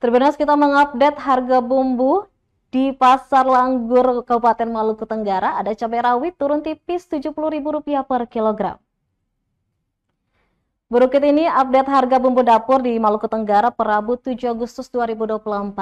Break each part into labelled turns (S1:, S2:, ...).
S1: Terbenam kita mengupdate harga bumbu di pasar Langgur Kabupaten Maluku Tenggara ada cabai rawit turun tipis Rp70.000 per kilogram. Berikut ini update harga bumbu dapur di Maluku Tenggara per Rabu 7 Agustus 2024.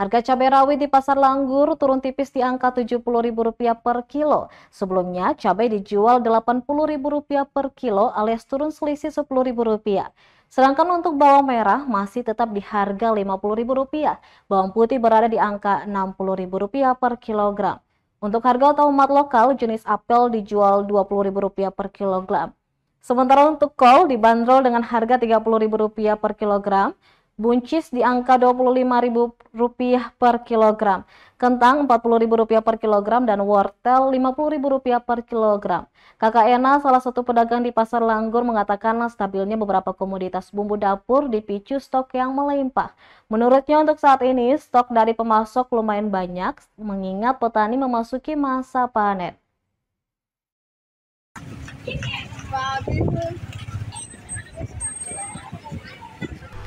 S1: Harga cabai rawit di pasar Langgur turun tipis di angka Rp70.000 per kilo. Sebelumnya cabai dijual Rp80.000 per kilo alias turun selisih Rp10.000. Sedangkan untuk bawang merah masih tetap di harga Rp50.000. Bawang putih berada di angka Rp60.000 per kilogram. Untuk harga tomat lokal, jenis apel dijual Rp20.000 per kilogram. Sementara untuk kol dibanderol dengan harga Rp30.000 per kilogram, buncis di angka Rp25.000 per kilogram, kentang Rp40.000 per kilogram, dan wortel Rp50.000 per kilogram. Kakak Ena, salah satu pedagang di Pasar Langgur, mengatakan stabilnya beberapa komoditas bumbu dapur dipicu stok yang melimpah. Menurutnya untuk saat ini, stok dari pemasok lumayan banyak, mengingat petani memasuki masa panen.